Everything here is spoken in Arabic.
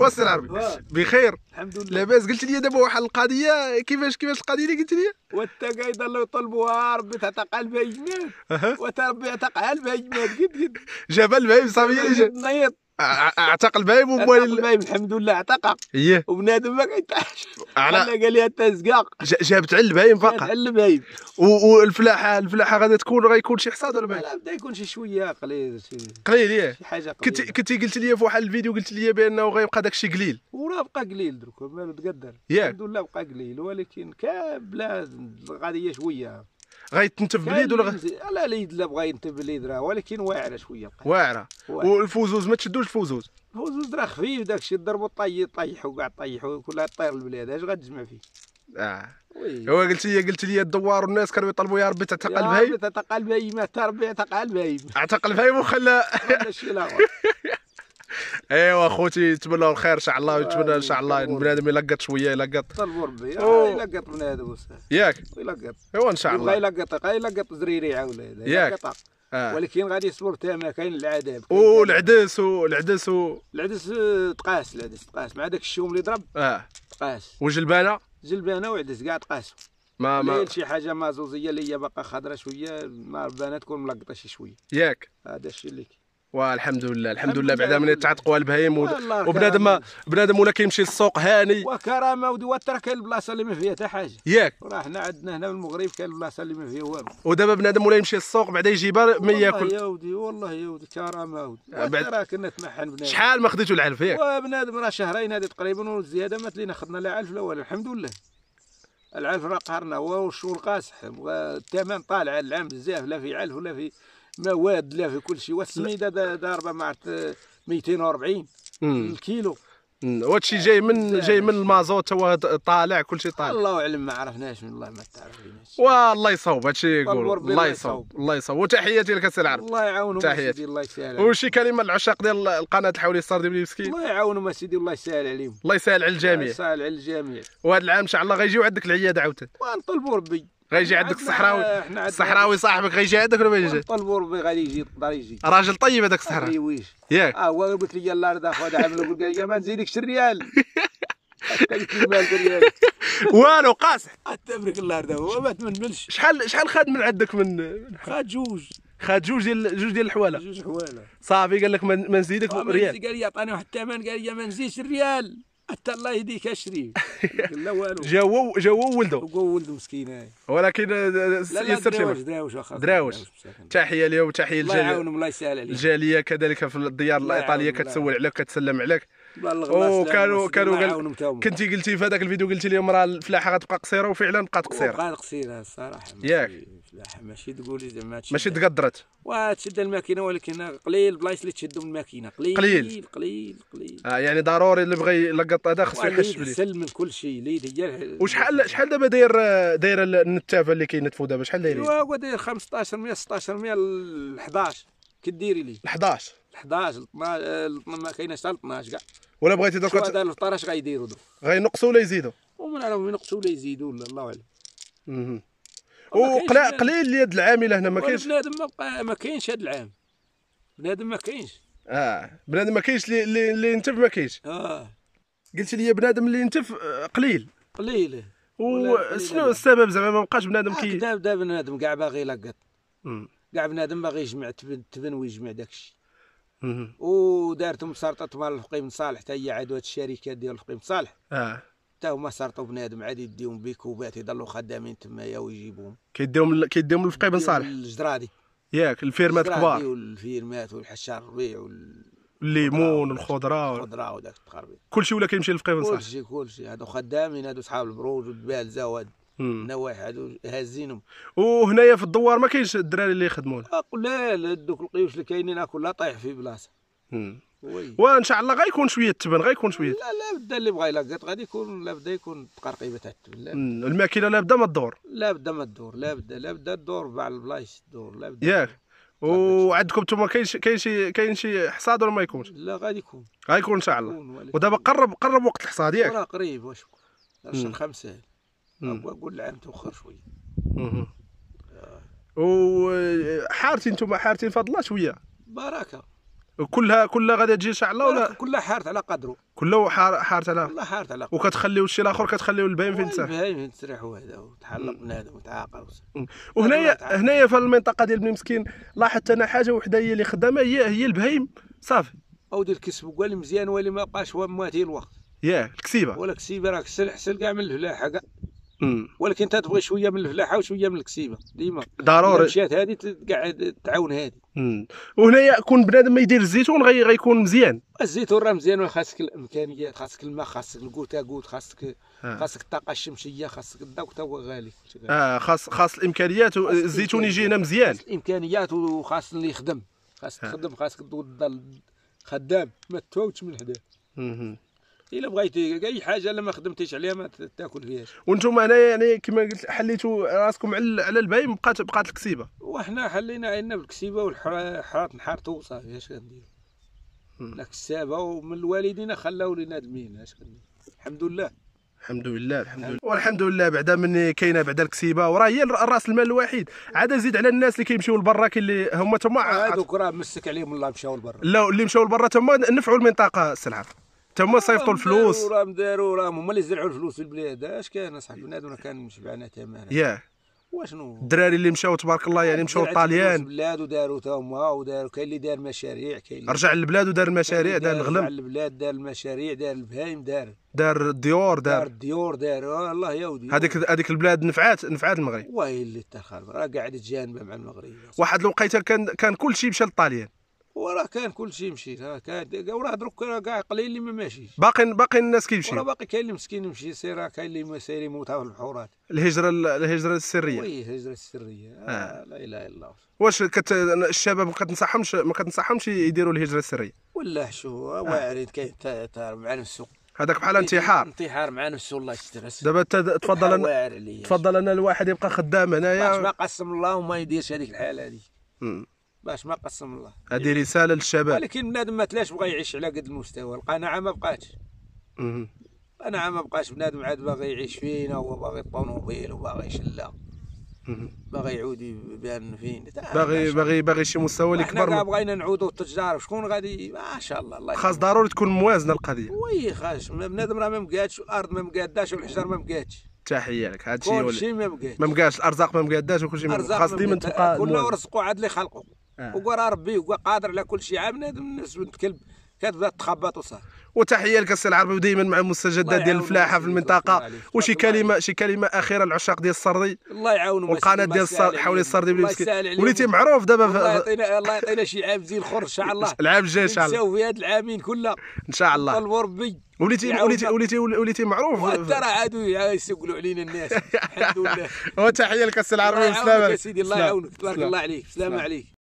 وصل عربي اه. بخير الحمد لله لاباس قلت لي دابا واحد القضيه كيفاش كيفاش القضيه اللي قلت لي وانت قايد الله يطلبوها ربي تعتق قلبها يجمد وتربي يعتق قلبها يجمد قد قد جبل بهيم صافي نيط اعتق البايب وموالي البايب الحمد لله اعتقه ايه وبنادم ما كيطيحش على قال لي انت زقاق جابت على البايب فقط على البايب والفلاحه الفلاحه غادي تكون غيكون شي حصاد ولا لا بدا يكون شي شويه قليل شي قليل ايه شي حاجه قليله كنت كنت قلت لي في واحد الفيديو قلت لي بانه غيبقى داك الشيء قليل وراه بقى قليل درك مالو تقدر الحمد لله بقى قليل ولكن كبلاد غادي شويه غيتنتف باليد ولا لا لا لا بغا ينتف باليد راه ولكن واعره شويه واعره والفوزوز ما تشدوش الفوزوز الفوزوز راه خفيف داكشي ضربو طي طيحو كاع طيحو كلها طير البلاد اش غتجمع فيه اه هو قلت لي قلت لي الدوار والناس كانوا يطلبوا يا ربي تعتقل بهيم تعتقل بهيم تربي تعتقل بهيم اعتقل بهيم وخلى ايوا خوتي نتمنى الخير ان شاء الله ونتمنى ان شاء الله آه، بنادم يلقط شويه يلقط طلبوا ربي يلقط بنادم ياك يلقط ايوا ان شاء الله يبغى يلقط يلقط زريري عاود ياك آه. ولكن غادي يصبر حتى ما كاين العذاب والعدس والعدس العدس آه، تقاس العدس تقاس مع داك الشوم اللي ضرب اه تقاس وجلبانه جلبانه وعدس كاع تقاسوا ما ما شي حاجه مازوزيه اللي هي باقا خضره شويه ما ربانه تكون ملقطه شي شويه ياك هذا الشيء اللي والحمد لله الحمد لله بعدا من تعتقوا البهيم وبنادم بنادم ولا كيمشي للسوق هاني وكرامه ودوا وترك كاين البلاصه اللي ما فيها حتى حاجه ياك راه حنا عندنا هنا في المغرب كاين البلاصه اللي ما فيها والو ودابا بنادم ولا يمشي للسوق بعدا بار ما ياكل يا ودي والله يا ودي كرامه ودي بعد راه كنا تمحن بنادم شحال ما خديتو العلف ياك بنادم راه شهرين هذه تقريبا والزياده ما تلينا خدنا لا علف لا والو الحمد لله العلف راه قهرنا والشغل قاصح والثمن طالع العام بزاف لا في علف ولا في مواد لا في كل شيء والسميده ضاربه مع 240 الكيلو وهذا الشيء جاي من جاي من المازوت هو طالع كل شيء طالع الله اعلم ما عرفناش من الله ما تعرفيناش والله يصوب هذا الشيء يقول الله يصوب الله يصوب وتحياتي لك السي العرب الله يعاونهم تحياتي الله يسهل عليهم وشي كلمه للعشاق ديال القناه الحولي الصار ديال مسكين الله يعاونهم اسيدي الله يسهل عليهم الله يسهل على الجميع الله يسهل على الجميع وهذا العام ان شاء الله غيجيو عندك العياده عاوتاني ونطلبوا ربي غيجي عندك الصحراوي الصحراوي صاحبك غيجي عندك ولا ما يجي؟ طلبوا ربي غادي يجي يقدر يجي راجل طيب هذاك الصحراوي ويش ياك اه هو قلت لي يلاه رضا خذ عملو قلت لي ما نزيدكش الريال والو قاصح تبارك الله رضا هو ما تمنملش شحال شحال خاد من عندك من خاد جوج خاد جوج ديال جوج ديال الحواله جوج حواله صافي قال لك ما نزيدك آه، ريال قال لي عطاني واحد الثمن قال لي ما نزيدش الريال حتى الله يهديك اشري لا والو جاو جاو ولدو جاو ولدو مسكين ولكن آه، آه، يسر شي دراوش دراوش تحيه ليه وتحيه الجاليه الله يعاونهم الله يسهل عليهم الجاليه كذلك في الديار الايطاليه كتسول عليك كتسلم عليك وكانوا كانوا كنتي قلتي في هذاك الفيديو قلتي لهم راه الفلاحه غتبقى قصيره وفعلا بقات قصيره بقات قصيره الصراحه ياك لا ماشي تقولي زعما ماشي تقدرت وتشد الماكينه ولكن قليل البلايص اللي تشدوا من الماكينه قليل قليل قليل قليل آه يعني ضروري اللي بغى يلقط هذا خصو يحس بليه سل من كل شيء ليد هي وشحال شحال دابا داير داير النتافه اللي كينتفوا دابا شحال دايرين هو داير 15 100 16 100 ل 11 كديري ليه 11 11 12 ما كايناش حتى 12 كاع ولا بغيتي دوك هذا الفطار اش غيديروا دوك غينقصوا ولا يزيدوا وما نعرفوا ينقصوا ولا يزيدوا الله اعلم وقليل قليل هاد العامله هنا ما كاينش بنادم ما ما كاينش هاد العام بنادم ما كاينش اه بنادم ما كاينش اللي اللي ينتف ما كاينش اه قلت لي بنادم اللي ينتف آه، قليل قليل وشنو السبب زعما ما بقاش بنادم كي دابا بنادم كاع باغي يلقط كاع بنادم باغي يجمع تبن ويجمع داكشي ودارت مسرطه مال الفقي بن صالح حتى هي عاد الشركات ديال الفقي بن صالح اه حتى هما سرطوا بنادم عاد يديهم بيكوبات يضلوا خدامين تمايا ويجيبوهم كيديهم كيديهم للفقي بن صالح الجدرادي ياك الفيرمات كبار والفيرمات والحشار الربيع والليمون والخضره والخضره وداك التخربيق كلشي ولا كيمشي للفقي بن صالح كلشي كلشي هادو خدامين هادو صحاب البروج والبالزه زواد نواح هادو هازينهم وهنايا في الدوار ما كاينش الدراري اللي يخدموا لا لا دوك القيوش اللي كاينين كلها طايح في بلاصه وان شاء الله غيكون شويه التبن غيكون شويه لا لا بدا اللي بغا يلقط غادي يكون لا بدا يكون تقرقيبه تاع التبن الماكينه لا بدا ما تدور لا بدا ما تدور لا بدا لا بدا تدور بعض البلايص تدور لا بدا ياك وعندكم انتم كاين شي كاين شي كاين شي حصاد ولا ما يكونش لا غادي يكون غيكون ان شاء الله ودابا قرب قرب وقت الحصاد ياك راه قريب واش شهر خمسة ابغى اقول العام توخر شويه آه. حارتي انتم حارتين فضلا شويه بركه كلها كلها غادي تجي ان شاء الله ولا كلها حارت على قدره كلها حار حارت على كلها حارت على قدره وكتخليو الشيء الاخر كتخليو البهايم فين تسرح البهايم فين تسرح وهذا وتحلق بنادم وتعاقر وهنايا هنايا في المنطقه ديال بني مسكين لاحظت انا حاجه وحده هي اللي خدامه هي هي البهايم صافي او ديال الكسب والي مزيان ولي ما بقاش هو مواتي الوقت ياه الكسيبه ولا الكسيبه راك سلح سل كاع من الفلاحه كاع ولكن انت تبغي شويه من الفلاحه وشويه من الكسيبه ديما ضروري مشات هذه تقعد تعاون هذه وهنايا كون بنادم ما يدير الزيتون غي غيكون مزيان الزيتون راه مزيان خاصك الامكانيات خاصك الماء خاصك الكوتا كوت خاصك آه. خاصك الطاقه الشمسيه خاصك الضوء هو غالي اه خاص خاص الامكانيات الزيتون يجي هنا مزيان خاص الامكانيات وخاص اللي يخدم خاصك آه. تخدم خاصك تدور الدار خدام ما تفوتش من هنا الا بغيتي اي حاجه الا ما خدمتيش عليها ما تاكل فيهاش وانتم هنا يعني كما قلت حليتوا راسكم على على الباي بقات بقات الكسيبه وحنا حلينا عنا بالكسيبه والحرات نحارتو صافي اش غندير الكسابه ومن الوالدين خلاو لينا المين اش غندير الحمد لله الحمد لله الحمد لله والحمد لله بعدا من كاينه بعدا الكسيبه وراه هي راس المال الوحيد عاد زيد على الناس اللي كيمشيو لبرا كاين اللي هما تما هذوك راه مسك عليهم الله مشاو لبرا لا اللي مشاو لبرا تما نفعوا المنطقه السلعه حتى هما صيفطوا الفلوس راهم داروا راهم هما اللي زرعوا الفلوس في البلاد اش كان اصاحبي بنادم كان شبعنا تماما ياه واشنو الدراري اللي مشاو تبارك الله يعني مشاو للطاليان البلاد وداروا تا هما وداروا كاين اللي دار مشاريع كاين رجع للبلاد ودار المشاريع دار الغلم رجع للبلاد دار المشاريع دار البهايم دار دار الديور دار دار الديور دار آه، الله يا ودي هذيك هذيك البلاد نفعات نفعات المغرب ويلي حتى راه قاعد تجانب مع المغرب واحد الوقيته كان كان كل شيء مشى للطاليان وراه كان كلشي يمشي راه كان وراه دروك كاع قليل اللي ما ماشيش باقي باقي الناس كيمشي وراه باقي كاين اللي مسكين يمشي سير كاين اللي سير يموت في البحورات الهجره الهجره السريه وي الهجره السريه آه. آه. لا اله الا الله واش كت... الشباب ما كتنصحهمش ما كتنصحهمش يديروا الهجره السريه ولا شو آه. واعرين كاين مع نفسه هذاك بحال انتحار انتحار مع نفسه الله يستر دابا تفضل أنا... تفضل انا الواحد يبقى خدام هنايا ما قسم الله وما يديرش هذيك الحاله هذيك باش ما قسم الله هذه رساله للشباب ولكن بنادم ما تلاش بغى يعيش على قد المستوى القناعه ما بقاتش القناعه ما بقاش بنادم عاد باغي يعيش فينا هو باغي الطوموبيل وباغي شله باغي يعود بان فين باغي باغي باغي شي مستوى اللي كبر حنا بغينا نعودوا التجار شكون غادي ما شاء الله الله خاص ضروري تكون موازنه القضيه وي خاص بنادم راه ما مقادش والارض ما مقاداش والحجر ما مقادش تحيه لك هذا الشيء ما مقادش الارزاق ما مقاداش وكلشي خاص ديما تبقى كلنا ورزقوا عاد اللي خلقوا آه. وقرا ربي وقرا قادر على كل شيء عام الناس بنت كلب كتبدا تخبط وصافي وتحيه لكاس العربي ودائما مع المستجدات ديال الفلاحه في المنطقه وشي كلمه شي كلمه اخيره للعشاق ديال السردي الله يعاونهم والقناه ديال السردي حول السردي وليتي معروف دابا الله يعطينا الله يعطينا شي عام زين اخر ان شاء الله العام الجاي ان شاء الله نساو في هاد العامين كلها ان شاء الله طلبوا ربي وليتي وليتي وليتي وليتي معروف وانت راه عادوا يسقلوا علينا الناس الحمد لله وتحيه لكاس العربي وسلامه الله يعاونك تبارك الله عليك سلامه عليك